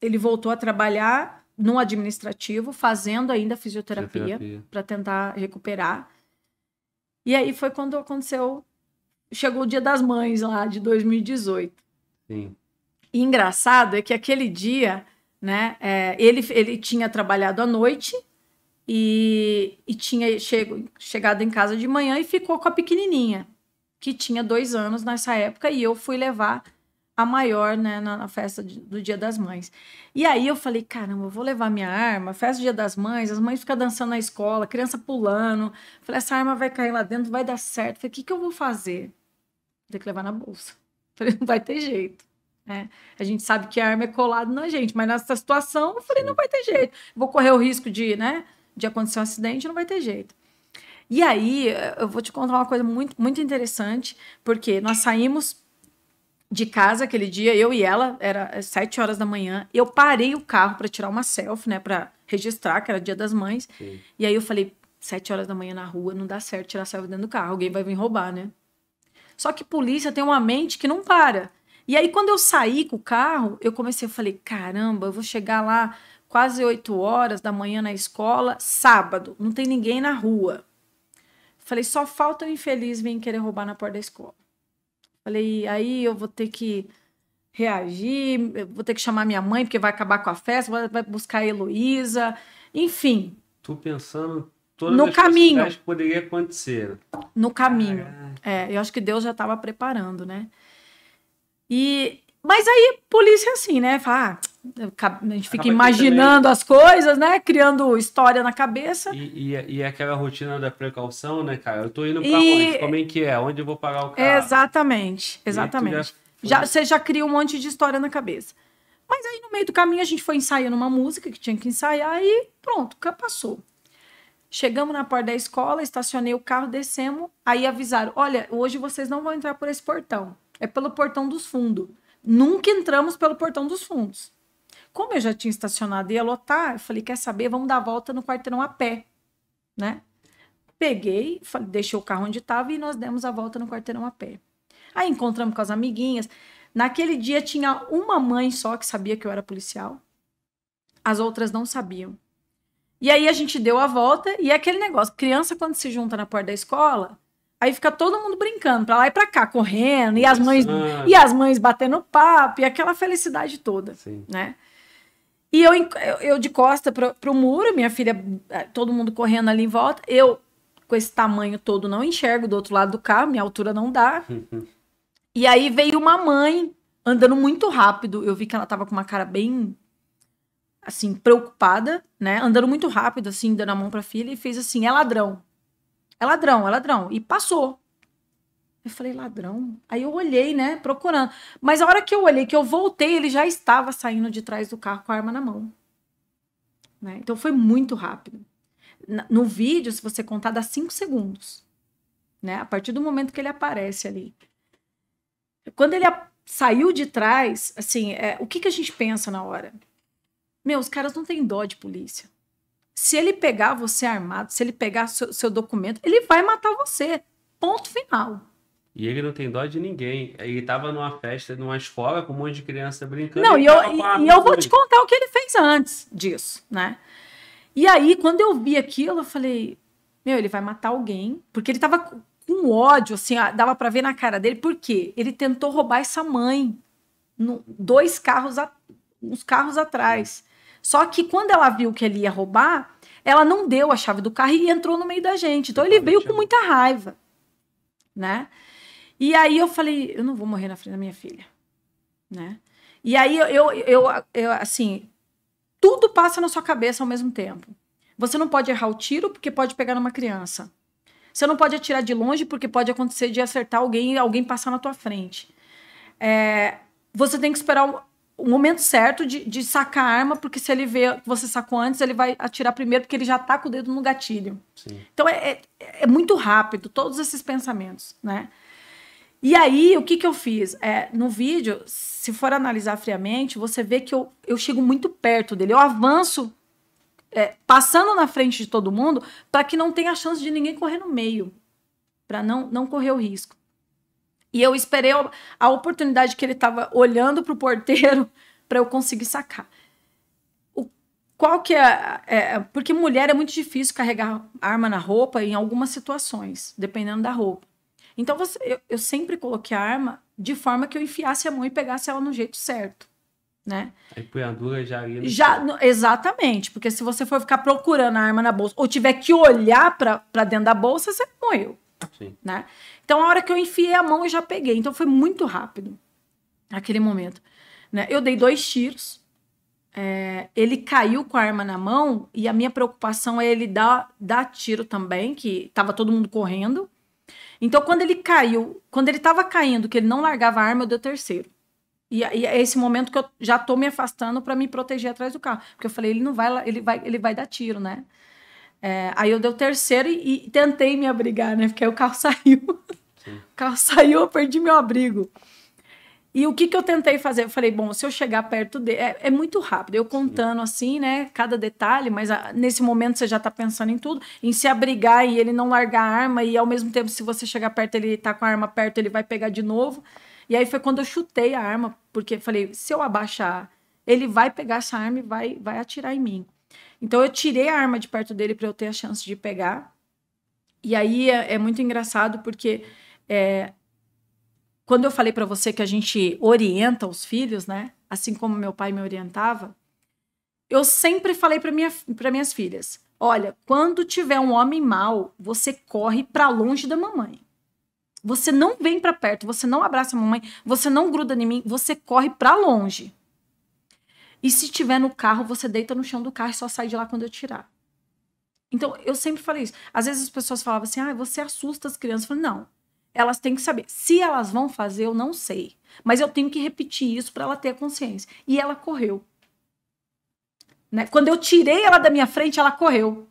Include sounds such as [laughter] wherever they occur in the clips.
ele voltou a trabalhar no administrativo, fazendo ainda fisioterapia para tentar recuperar. E aí foi quando aconteceu. Chegou o Dia das Mães lá de 2018. Sim. E engraçado é que aquele dia, né, é, ele, ele tinha trabalhado à noite e, e tinha chego, chegado em casa de manhã e ficou com a pequenininha, que tinha dois anos nessa época, e eu fui levar a maior, né, na, na festa de, do Dia das Mães. E aí eu falei, caramba, eu vou levar minha arma, festa do Dia das Mães, as mães ficam dançando na escola, criança pulando. Falei, essa arma vai cair lá dentro, vai dar certo. Falei, o que, que eu vou fazer? Tem que levar na bolsa. [laughs] Falei, não vai ter jeito. É, a gente sabe que a arma é colada na gente, mas nessa situação, eu falei, não vai ter jeito. Vou correr o risco de, né, de acontecer um acidente, não vai ter jeito. E aí, eu vou te contar uma coisa muito, muito interessante, porque nós saímos de casa aquele dia, eu e ela, era é, sete horas da manhã. Eu parei o carro para tirar uma selfie, né, para registrar que era Dia das Mães. Sim. E aí eu falei, sete horas da manhã na rua, não dá certo tirar selfie dentro do carro, alguém vai vir roubar, né? Só que polícia tem uma mente que não para. E aí quando eu saí com o carro, eu comecei, eu falei, caramba, eu vou chegar lá quase oito horas da manhã na escola, sábado, não tem ninguém na rua. Falei, só falta o infeliz vir querer roubar na porta da escola. Falei, aí eu vou ter que reagir, vou ter que chamar minha mãe, porque vai acabar com a festa, vai buscar a Heloísa, enfim. Tu pensando todas no as caminho. que poderia acontecer. Né? No caminho. É, eu acho que Deus já estava preparando, né? E mas aí, polícia é assim, né? Fala, ah, a gente fica imaginando as coisas, né? Criando história na cabeça. E, e, e, é aquela rotina da precaução, né, cara? Eu tô indo pra e... onde? Como é que é? Onde eu vou parar o carro? Exatamente, exatamente. Já... já, você já cria um monte de história na cabeça. Mas aí, no meio do caminho, a gente foi ensaiando uma música que tinha que ensaiar e pronto, passou. Chegamos na porta da escola, estacionei o carro, descemos. Aí avisaram: olha, hoje vocês não vão entrar por esse portão. É pelo portão dos fundos. Nunca entramos pelo portão dos fundos. Como eu já tinha estacionado e ia lotar, eu falei: quer saber? Vamos dar a volta no quarteirão a pé, né? Peguei, falei, deixei o carro onde estava e nós demos a volta no quarteirão a pé. Aí encontramos com as amiguinhas. Naquele dia tinha uma mãe só que sabia que eu era policial, as outras não sabiam. E aí a gente deu a volta e é aquele negócio: criança, quando se junta na porta da escola, Aí fica todo mundo brincando, pra lá e pra cá, correndo, e as mães, e as mães batendo papo, e aquela felicidade toda, Sim. né? E eu, eu, de costa pro, pro muro, minha filha, eh, todo mundo correndo ali em volta, eu com esse tamanho todo não enxergo do outro lado do carro, minha altura não dá. [laughs] e aí veio uma mãe andando muito rápido, eu vi que ela tava com uma cara bem assim, preocupada, né? Andando muito rápido, assim, dando a mão pra filha, e fez assim: é ladrão. É ladrão, é ladrão. E passou. Eu falei, ladrão? Aí eu olhei, né, procurando. Mas a hora que eu olhei, que eu voltei, ele já estava saindo de trás do carro com a arma na mão. Né? Então foi muito rápido. No vídeo, se você contar, dá cinco segundos. Né? A partir do momento que ele aparece ali. Quando ele saiu de trás, assim, é, o que, que a gente pensa na hora? Meu, os caras não têm dó de polícia. Se ele pegar você armado, se ele pegar seu, seu documento, ele vai matar você. Ponto final. E ele não tem dó de ninguém. Ele estava numa festa, numa escola, com um monte de criança brincando. Não, e eu, e, eu vou te contar o que ele fez antes disso, né? E aí, quando eu vi aquilo, eu falei: Meu, ele vai matar alguém. Porque ele tava com ódio, assim, dava para ver na cara dele. Por quê? Ele tentou roubar essa mãe. No, dois carros, a, uns carros atrás. É. Só que quando ela viu que ele ia roubar, ela não deu a chave do carro e entrou no meio da gente. Então ele veio com muita raiva, né? E aí eu falei, eu não vou morrer na frente da minha filha, né? E aí eu, eu, eu, eu assim, tudo passa na sua cabeça ao mesmo tempo. Você não pode errar o tiro porque pode pegar numa criança. Você não pode atirar de longe porque pode acontecer de acertar alguém e alguém passar na tua frente. É, você tem que esperar o momento certo de, de sacar a arma, porque se ele vê que você sacou antes, ele vai atirar primeiro, porque ele já tá com o dedo no gatilho. Sim. Então é, é, é, muito rápido, todos esses pensamentos, né? E aí, o que, que eu fiz? É, no vídeo, se for analisar friamente, você vê que eu, eu chego muito perto dele, eu avanço é, passando na frente de todo mundo para que não tenha chance de ninguém correr no meio, para não, não correr o risco. E eu esperei a oportunidade que ele estava olhando para o porteiro [laughs] para eu conseguir sacar. O, qual que é, é, é, Porque mulher é muito difícil carregar arma na roupa em algumas situações, dependendo da roupa. Então você, eu, eu sempre coloquei a arma de forma que eu enfiasse a mão e pegasse ela no jeito certo. Né? A empunhadura já ia já, no, Exatamente, porque se você for ficar procurando a arma na bolsa ou tiver que olhar para dentro da bolsa, você morreu. Sim. Né? Então, a hora que eu enfiei a mão, eu já peguei. Então, foi muito rápido aquele momento. Né? Eu dei dois tiros. É, ele caiu com a arma na mão e a minha preocupação é ele dar, dar tiro também, que tava todo mundo correndo. Então, quando ele caiu, quando ele tava caindo, que ele não largava a arma, eu dei o terceiro. E, e é esse momento que eu já tô me afastando para me proteger atrás do carro. Porque eu falei, ele não vai, ele vai, ele vai dar tiro, né? É, aí eu dei o terceiro e, e, tentei me abrigar, né? Porque aí o carro [laughs] saiu. Sim. O carro saiu, eu perdi meu abrigo. E o que, que eu tentei fazer? Eu falei, bom, se eu chegar perto dele. É, é muito rápido, eu contando assim, né? Cada detalhe, mas a, ah, nesse momento você já tá pensando em tudo, em se abrigar e ele não largar a arma, e ao mesmo tempo, se você chegar perto, ele tá com a arma perto, ele vai pegar de novo. E aí foi quando eu chutei a arma, porque falei, se eu abaixar, ele vai pegar essa arma e vai, vai atirar em mim. Então eu tirei a arma de perto dele para eu ter a chance de pegar. E aí é, é muito engraçado porque é, quando eu falei para você que a gente orienta os filhos, né? Assim como meu pai me orientava, eu sempre falei para minha, para minhas filhas: olha, quando tiver um homem mal, você corre para longe da mamãe. Você não vem para perto, você não abraça a mamãe, você não gruda em mim, você corre para longe. E se tiver no carro, você deita no chão do carro e só sai de lá quando eu tirar. Então, eu sempre falei isso. Às vezes as pessoas falavam assim: ah, você assusta as crianças. Eu falei, não. Elas têm que saber. Se elas vão fazer, eu não sei. Mas eu tenho que repetir isso para ela ter consciência. E ela correu. Né? Quando eu tirei ela da minha frente, ela correu.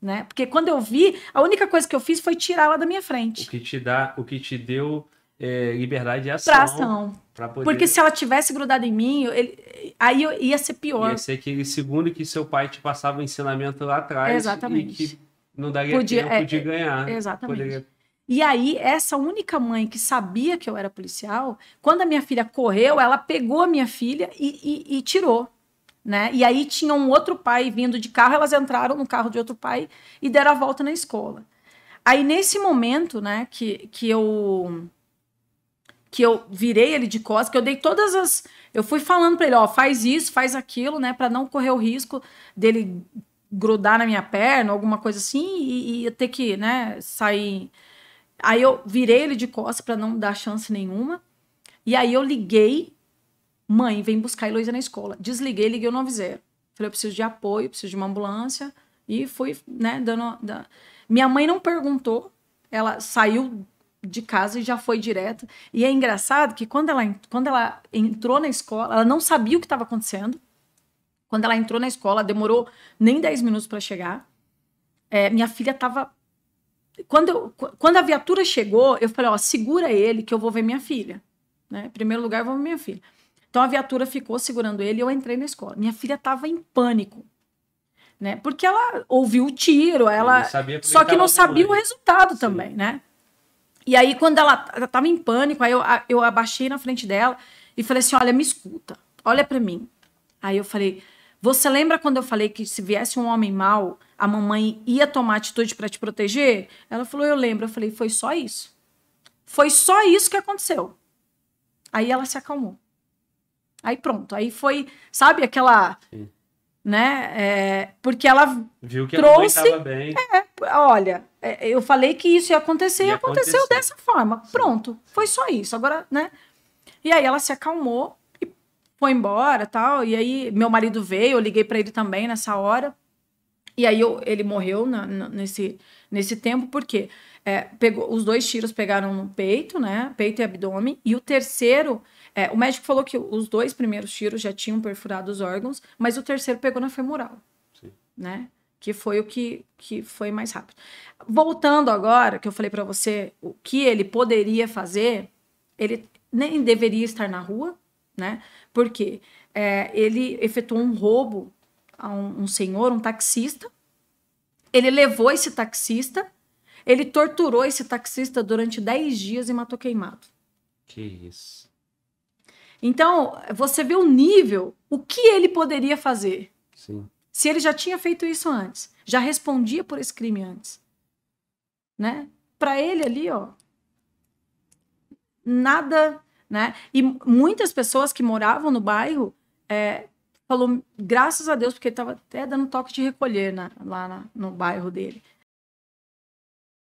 Né? Porque quando eu vi, a única coisa que eu fiz foi tirar ela da minha frente. O que te dá, o que te deu é, liberdade de ação. Pra ação. Pra poder... Porque se ela tivesse grudado em mim, ele... aí eu... ia ser pior. Ia ser aquele segundo que seu pai te passava o um ensinamento lá atrás. Exatamente. E que não daria podia, tempo é, de ganhar. Exatamente. Poderia... E aí, essa única mãe que sabia que eu era policial, quando a minha filha correu, ela pegou a minha filha e, e, e tirou. Né? E aí tinha um outro pai vindo de carro, elas entraram no carro de outro pai e deram a volta na escola. Aí, nesse momento, né, que, que eu que eu virei ele de costas, que eu dei todas as. Eu fui falando para ele, ó, faz isso, faz aquilo, né? para não correr o risco dele grudar na minha perna, alguma coisa assim, e, e ter que, né, sair. Aí eu virei ele de costas para não dar chance nenhuma. E aí eu liguei, mãe, vem buscar a Heloísa na escola. Desliguei, liguei o 90. Falei, eu preciso de apoio, preciso de uma ambulância. E fui, né, dando. dando... Minha mãe não perguntou, ela saiu de casa e já foi direto. E é engraçado que quando ela, quando ela entrou na escola, ela não sabia o que estava acontecendo. Quando ela entrou na escola, demorou nem 10 minutos para chegar. É, minha filha estava. Quando, quando a viatura chegou, eu falei: Ó, segura ele que eu vou ver minha filha. Né? Em primeiro lugar, eu vou ver minha filha. Então a viatura ficou segurando ele e eu entrei na escola. Minha filha estava em pânico né? Porque ela ouviu o tiro, ela só que não sabia o resultado Sim. também, né? E aí, quando ela, estava em pânico, aí eu, eu abaixei na frente dela e falei assim: olha, me escuta, olha para mim. Aí eu falei: você lembra quando eu falei que se viesse um homem mal, a mamãe ia tomar atitude para te proteger? Ela falou: eu lembro. Eu falei: foi só isso. Foi só isso que aconteceu. Aí ela se acalmou. Aí pronto. Aí foi, sabe, aquela. Sim né? É, porque ela Viu que trouxe. Bem. É, é, olha, é, eu falei que isso ia acontecer e aconteceu, aconteceu dessa forma. Sim. Pronto, foi só isso. Agora, né? E aí ela se acalmou e foi embora, tal. E aí meu marido veio, eu liguei para ele também nessa hora. E aí eu, ele morreu na, na, nesse nesse tempo porque é, pegou, os dois tiros pegaram no peito, né? Peito e abdômen. E o terceiro, é, o médico falou que os dois primeiros tiros já tinham perfurado os órgãos, mas o terceiro pegou na femoral, Sim. né? Que foi o que, que foi mais rápido. Voltando agora, que eu falei para você o que ele poderia fazer, ele nem deveria estar na rua, né? Porque é, ele efetuou um roubo a um, um senhor, um taxista. Ele levou esse taxista ele torturou esse taxista durante 10 dias e matou queimado. Que isso. Então, você vê o nível, o que ele poderia fazer. Sim. Se ele já tinha feito isso antes, já respondia por esse crime antes. Né? Para ele ali, ó, nada, né? E muitas pessoas que moravam no bairro é, falou graças a Deus porque ele estava até dando toque de recolher na, lá na, no bairro dele